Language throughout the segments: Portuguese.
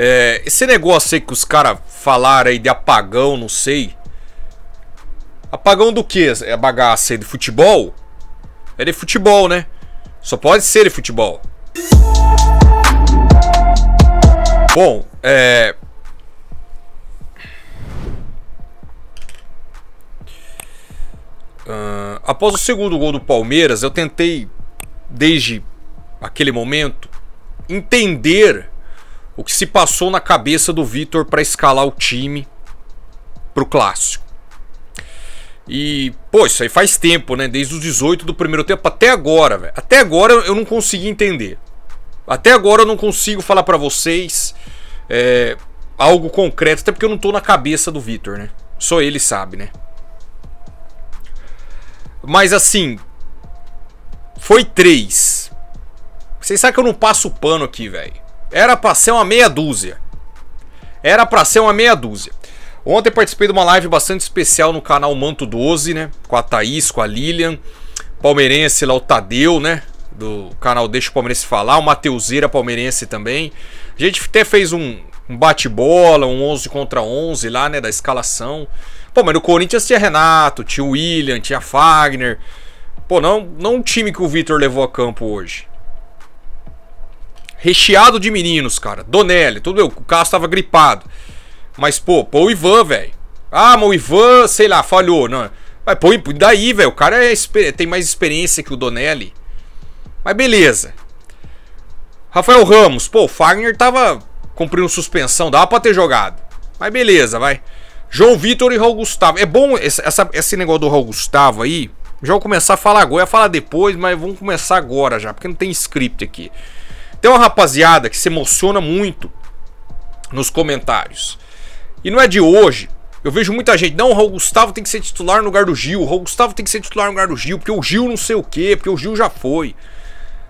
É, esse negócio aí que os caras falaram aí de apagão, não sei. Apagão do que? É bagaça aí de futebol? É de futebol, né? Só pode ser de futebol. Bom, é. Uh, após o segundo gol do Palmeiras, eu tentei, desde aquele momento, entender o que se passou na cabeça do Vitor para escalar o time pro clássico. E, pô, isso aí faz tempo, né? Desde os 18 do primeiro tempo até agora, velho. Até agora eu não consegui entender. Até agora eu não consigo falar para vocês é, algo concreto, até porque eu não tô na cabeça do Vitor, né? Só ele sabe, né? Mas assim, foi três. Vocês sabem que eu não passo pano aqui, velho. Era pra ser uma meia dúzia. Era pra ser uma meia dúzia. Ontem participei de uma live bastante especial no canal Manto 12, né? Com a Thaís, com a Lilian. Palmeirense lá, o Tadeu, né? Do canal Deixa o Palmeirense Falar. O Mateuzeira palmeirense também. A gente até fez um, um bate-bola, um 11 contra 11 lá, né? Da escalação. Pô, mas no Corinthians tinha Renato, tinha William, tinha Fagner. Pô, não, não um time que o Vitor levou a campo hoje recheado de meninos, cara. Donelli, tudo. O Cássio tava gripado. Mas, pô, pô, o Ivan, velho. Ah, mas o Ivan, sei lá, falhou. Não. Né? Mas, pô, daí, velho, o cara é, tem mais experiência que o Donelli. Mas beleza. Rafael Ramos, pô, o Fagner tava cumprindo suspensão, dava pra ter jogado. Mas beleza, vai. João Vitor e Raul Gustavo. É bom esse, essa, esse negócio do Raul Gustavo aí. Já vou começar a falar agora. Eu ia falar depois, mas vamos começar agora já, porque não tem script aqui. Tem uma rapaziada que se emociona muito nos comentários. E não é de hoje. Eu vejo muita gente, não, o Raul Gustavo tem que ser titular no lugar do Gil, o Raul Gustavo tem que ser titular no lugar do Gil, porque o Gil não sei o quê, porque o Gil já foi.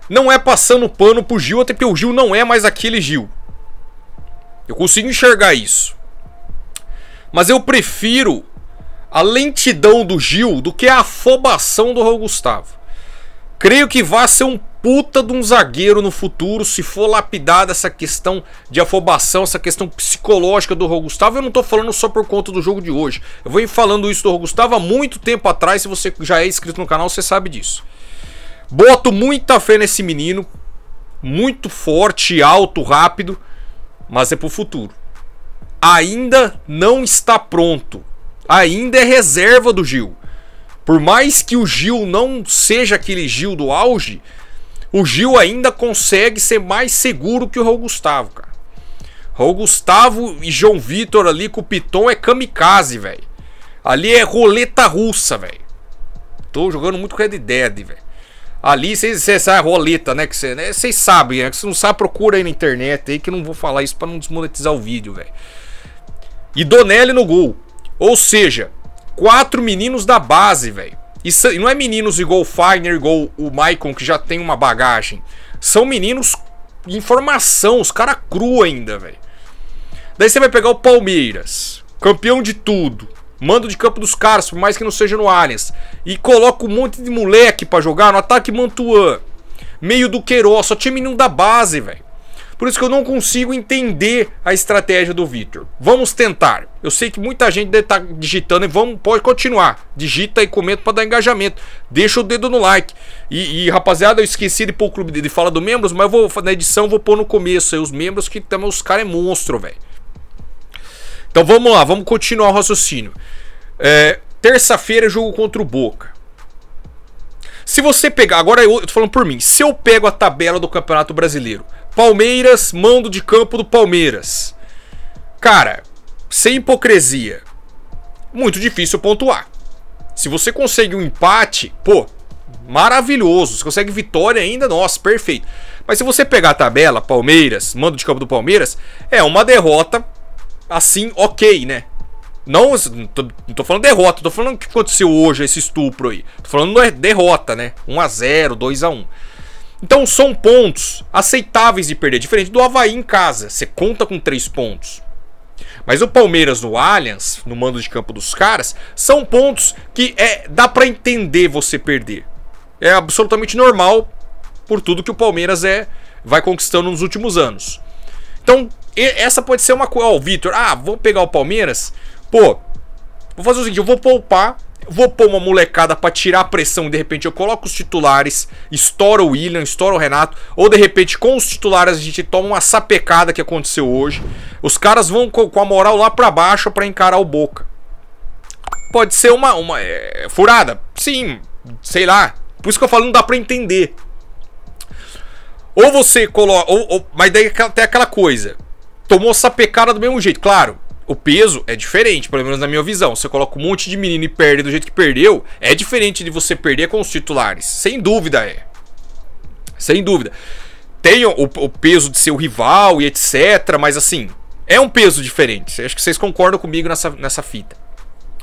Não é passando pano pro Gil, até porque o Gil não é mais aquele Gil. Eu consigo enxergar isso. Mas eu prefiro a lentidão do Gil do que a afobação do Raul Gustavo. Creio que vai ser um puta de um zagueiro no futuro se for lapidada essa questão de afobação, essa questão psicológica do Rô Gustavo. Eu não tô falando só por conta do jogo de hoje. Eu venho falando isso do Rô Gustavo há muito tempo atrás. Se você já é inscrito no canal, você sabe disso. Boto muita fé nesse menino. Muito forte, alto, rápido. Mas é pro futuro. Ainda não está pronto. Ainda é reserva do Gil. Por mais que o Gil não seja aquele Gil do auge, o Gil ainda consegue ser mais seguro que o Raul Gustavo, cara. Raul Gustavo e João Vitor ali com o Piton é kamikaze, velho. Ali é roleta russa, velho. Tô jogando muito com Red Dead, velho. Ali, vocês a roleta, né? Que vocês né, sabem, né? Que não sabe, procura aí na internet aí que não vou falar isso para não desmonetizar o vídeo, velho. E Donelli no gol. Ou seja, quatro meninos da base, velho. E não é meninos igual o Fagner, igual o Maicon, que já tem uma bagagem. São meninos em formação, os caras cru ainda, velho. Daí você vai pegar o Palmeiras, campeão de tudo. Mando de campo dos caras, por mais que não seja no Allianz. E coloca um monte de moleque para jogar no ataque Mantuan. Meio do Queiroz, só tinha menino da base, velho. Por isso que eu não consigo entender a estratégia do Victor. Vamos tentar. Eu sei que muita gente deve estar tá digitando e vamos, pode continuar. Digita e comenta para dar engajamento. Deixa o dedo no like. E, e rapaziada, eu esqueci de pôr o clube de fala do membros, mas vou na edição vou pôr no começo aí os membros que também os caras é monstro, velho. Então vamos lá, vamos continuar o raciocínio. É, Terça-feira é jogo contra o Boca. Se você pegar, agora eu, tô falando por mim, se eu pego a tabela do Campeonato Brasileiro, Palmeiras, mando de campo do Palmeiras. Cara, sem hipocrisia, muito difícil pontuar. Se você consegue um empate, pô, maravilhoso. Se consegue vitória ainda, nossa, perfeito. Mas se você pegar a tabela, Palmeiras, mando de campo do Palmeiras, é uma derrota assim, ok, né? Não, tô, não tô falando derrota, tô falando o que aconteceu hoje, esse estupro aí. Tô falando é derrota, né? 1x0, 2x1. Então são pontos aceitáveis de perder, diferente do Havaí em casa. Você conta com 3 pontos. Mas o Palmeiras no Allianz, no mando de campo dos caras, são pontos que é dá para entender você perder. É absolutamente normal por tudo que o Palmeiras é vai conquistando nos últimos anos. Então, essa pode ser uma coisa. Ó, o Vitor, ah, vou pegar o Palmeiras. Pô, vou fazer o seguinte, eu vou poupar vou pôr uma molecada para tirar a pressão e de repente eu coloco os titulares, estoura o William, estoura o Renato, ou de repente com os titulares a gente toma uma sapecada que aconteceu hoje. Os caras vão com a moral lá para baixo para encarar o Boca. Pode ser uma, uma é, furada, sim, sei lá. Por isso que eu falo, não dá para entender. Ou você coloca. Ou, ou, mas daí é tem aquela coisa. Tomou sapecada do mesmo jeito, claro o peso é diferente, pelo menos na minha visão. Você coloca um monte de menino e perde do jeito que perdeu, é diferente de você perder com os titulares. Sem dúvida é. Sem dúvida. Tem o, o peso de ser o rival e etc, mas assim, é um peso diferente. Acho que vocês concordam comigo nessa, nessa fita.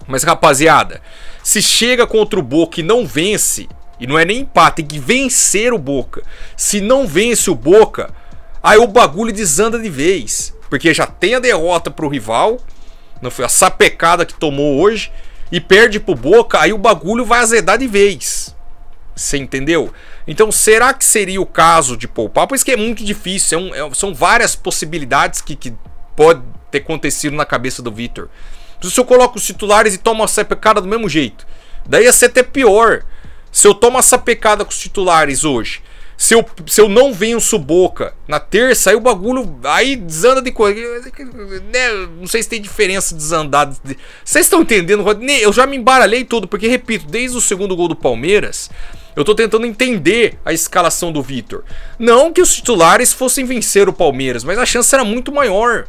Mas rapaziada, se chega contra o Boca e não vence, e não é nem empate, tem que vencer o Boca. Se não vence o Boca, aí o bagulho desanda de vez porque já tem a derrota pro rival, não foi a sapecada que tomou hoje, e perde pro Boca, aí o bagulho vai azedar de vez. Você entendeu? Então, será que seria o caso de poupar? Por isso que é muito difícil, é um, é, são várias possibilidades que, que pode ter acontecido na cabeça do Vitor. Então, se eu coloco os titulares e tomo a sapecada do mesmo jeito, daí ia ser até pior. Se eu tomo a sapecada com os titulares hoje se eu, se eu não venço Boca na terça, aí o bagulho aí desanda de coisa. Né? Não sei se tem diferença desandar. Vocês estão entendendo, Eu já me embaralhei tudo porque, repito, desde o segundo gol do Palmeiras, eu tô tentando entender a escalação do Vitor. Não que os titulares fossem vencer o Palmeiras, mas a chance era muito maior.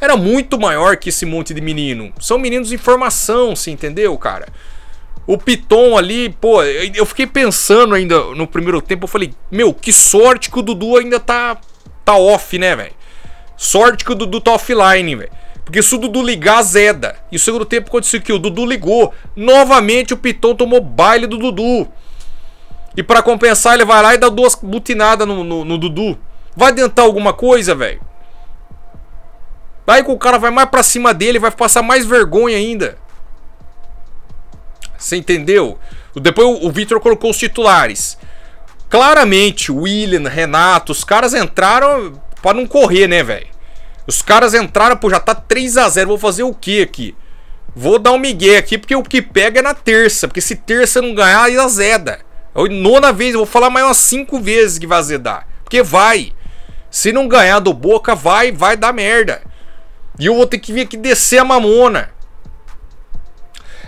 Era muito maior que esse monte de menino. São meninos em formação, se entendeu, cara? O Piton ali, pô, eu fiquei pensando ainda no primeiro tempo, eu falei, meu, que sorte que o Dudu ainda tá, tá off, né, velho? Sorte que o Dudu tá offline, velho. Porque se o Dudu ligar, zeda. E o segundo tempo aconteceu que o Dudu ligou. Novamente o Piton tomou baile do Dudu. E para compensar, ele vai lá e dá duas butinadas no, no, no Dudu. Vai adiantar alguma coisa, velho? Daí que o cara vai mais pra cima dele, vai passar mais vergonha ainda. Você entendeu? Depois o Vitor colocou os titulares. Claramente, William, Renato, os caras entraram para não correr, né, velho? Os caras entraram, pô, já tá 3 a 0 Vou fazer o que aqui? Vou dar um migué aqui, porque o que pega é na terça. Porque se terça não ganhar, aí azeda. É nona vez, eu vou falar mais umas 5 vezes que vai azedar. Porque vai. Se não ganhar do Boca, vai, vai dar merda. E eu vou ter que vir aqui descer a mamona.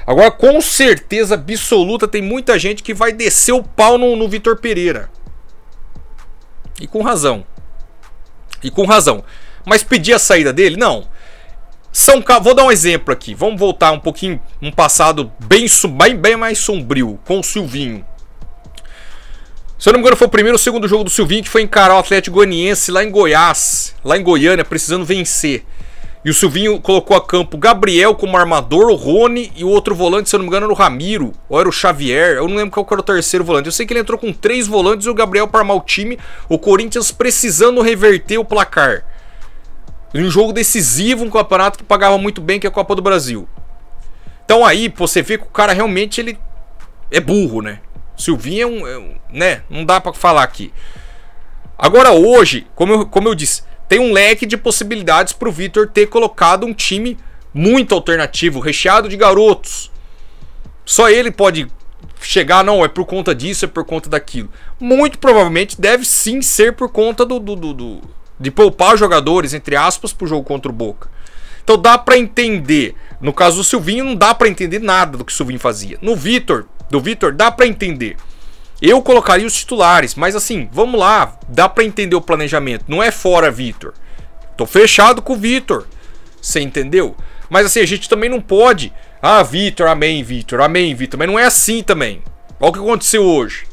Agora, com certeza absoluta, tem muita gente que vai descer o pau no, no Vitor Pereira. E com razão. E com razão. Mas pedir a saída dele? Não. São Ca... Vou dar um exemplo aqui. Vamos voltar um pouquinho, um passado bem, bem, bem mais sombrio, com o Silvinho. Se eu não me engano, foi o primeiro ou segundo jogo do Silvinho que foi encarar o Atlético Goianiense lá em Goiás, lá em Goiânia, precisando vencer. E o Silvinho colocou a campo Gabriel como armador, o Rony e o outro volante, se eu não me engano, era o Ramiro, ou era o Xavier, eu não lembro qual era o terceiro volante. Eu sei que ele entrou com três volantes e o Gabriel para armar o time, o Corinthians precisando reverter o placar. Um jogo decisivo, um campeonato que pagava muito bem, que é a Copa do Brasil. Então aí, você vê que o cara realmente ele é burro, né? Silvinho é um, é um né? Não dá para falar aqui. Agora hoje, como eu, como eu disse, tem um leque de possibilidades para o Vitor ter colocado um time muito alternativo, recheado de garotos. Só ele pode chegar, não, é por conta disso, é por conta daquilo. Muito provavelmente deve sim ser por conta do, do, do, do de poupar jogadores, entre aspas, para o jogo contra o Boca. Então dá para entender. No caso do Silvinho, não dá para entender nada do que o Silvinho fazia. No Vitor, do Vitor, dá para entender. Eu colocaria os titulares, mas assim, vamos lá, dá para entender o planejamento. Não é fora Vitor. Tô fechado com o Vitor. Você entendeu? Mas assim, a gente também não pode. Ah, Vitor, amém, Vitor, amém, Vitor. Mas não é assim também. Olha o que aconteceu hoje.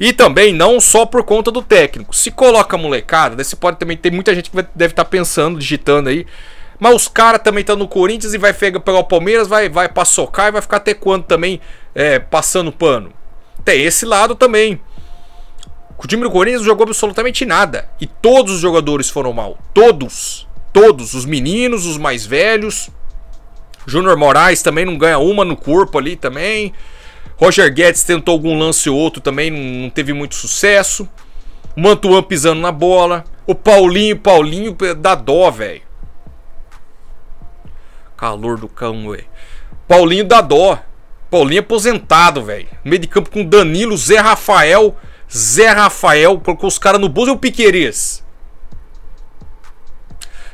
E também, não só por conta do técnico. Se coloca molecada, você pode também ter muita gente que deve estar tá pensando, digitando aí. Mas os caras também estão tá no Corinthians e vai pegar o Palmeiras, vai, vai socar e vai ficar até quando também é, passando pano. Tem esse lado também. O time do Corinthians não jogou absolutamente nada. E todos os jogadores foram mal. Todos. Todos. Os meninos, os mais velhos. Júnior Moraes também não ganha uma no corpo ali também. Roger Guedes tentou algum lance ou outro também, não teve muito sucesso. Mantuan pisando na bola. O Paulinho, Paulinho dá dó, velho. Calor do cão, ué. Paulinho dá dó. Paulinho aposentado, velho. Meio de campo com Danilo, Zé Rafael. Zé Rafael colocou os caras no bolso e o Piquerez.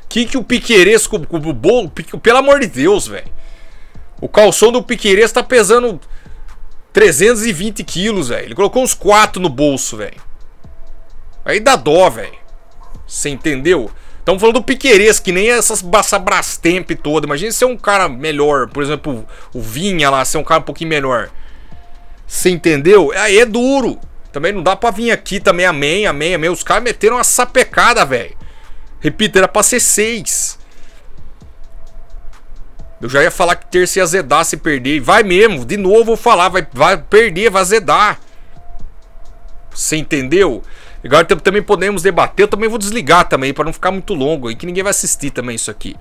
Que que o Piqueires com, com, o bolo? Pelo amor de Deus, velho. O calção do Piqueires tá pesando 320 quilos, velho. Ele colocou uns 4 no bolso, velho. Aí dá dó, velho. Você entendeu? Estamos falando do Piqueires, que nem essas essa Brastemp toda. Imagina ser um cara melhor, por exemplo, o Vinha lá, ser um cara um pouquinho melhor. Você entendeu? Aí é duro. Também não dá pra vir aqui também, amém, amém, amém. Os caras meteram uma sapecada, velho. Repito, era pra ser seis. Eu já ia falar que terça ia azedar se perder. Vai mesmo, de novo vou falar, vai, vai perder, vai zedar. Você entendeu? Agora também podemos debater. Eu também vou desligar também, para não ficar muito longo aí, que ninguém vai assistir também isso aqui.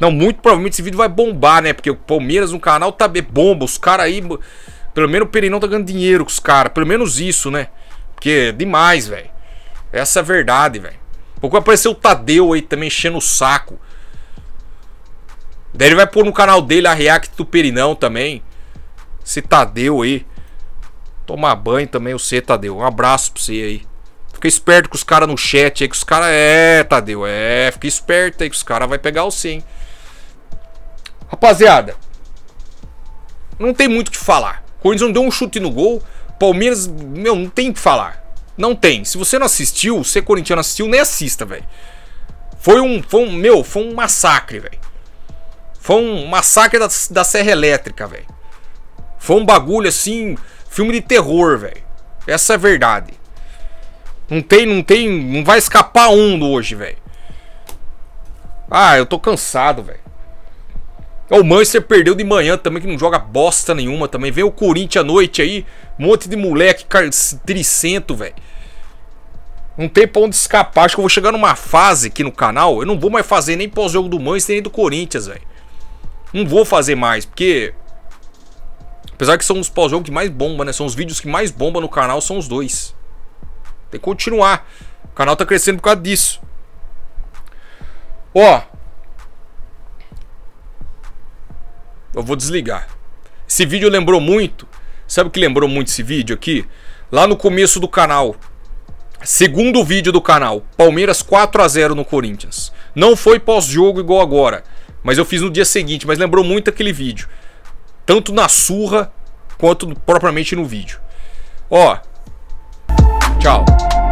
Não, muito provavelmente esse vídeo vai bombar, né? Porque o Palmeiras no canal tá bomba. Os caras aí. Pelo menos o Perinão tá ganhando dinheiro com os caras. Pelo menos isso, né? Porque é demais, velho. Essa é a verdade, velho. Pouco apareceu o Tadeu aí também enchendo o saco. Daí ele vai pôr no canal dele a React do Perinão também. Esse Tadeu aí. Tomar banho também, o C, Tadeu. Um abraço pra você aí. Fica esperto com os caras no chat aí, que os caras. É, Tadeu, é. Fica esperto aí, que os caras vai pegar o sim. Rapaziada, não tem muito o que falar. O Corinthians não deu um chute no gol. Palmeiras, meu, não tem o que falar. Não tem. Se você não assistiu, se é corintiano assistiu, nem assista, velho. Foi um, foi um, meu, foi um massacre, velho. Foi um massacre da, da Serra Elétrica, velho. Foi um bagulho assim, filme de terror, velho. Essa é a verdade. Não tem, não tem, não vai escapar um hoje, velho. Ah, eu tô cansado, velho. O Manchester perdeu de manhã também, que não joga bosta nenhuma também. Vem o Corinthians à noite aí, um monte de moleque tricento, velho. Não tem pra onde escapar. Acho que eu vou chegar numa fase aqui no canal, eu não vou mais fazer nem pós-jogo do Manchester nem do Corinthians, velho. Não vou fazer mais, porque... Apesar que são os pós-jogos que mais bomba, né? São os vídeos que mais bomba no canal, são os dois. Tem que continuar. O canal tá crescendo por causa disso. Ó. Eu vou desligar. Esse vídeo lembrou muito. Sabe o que lembrou muito esse vídeo aqui? Lá no começo do canal. Segundo vídeo do canal. Palmeiras 4 a 0 no Corinthians. Não foi pós-jogo igual agora. Mas eu fiz no dia seguinte. Mas lembrou muito aquele vídeo. Tanto na surra quanto propriamente no vídeo. Ó, Ciao!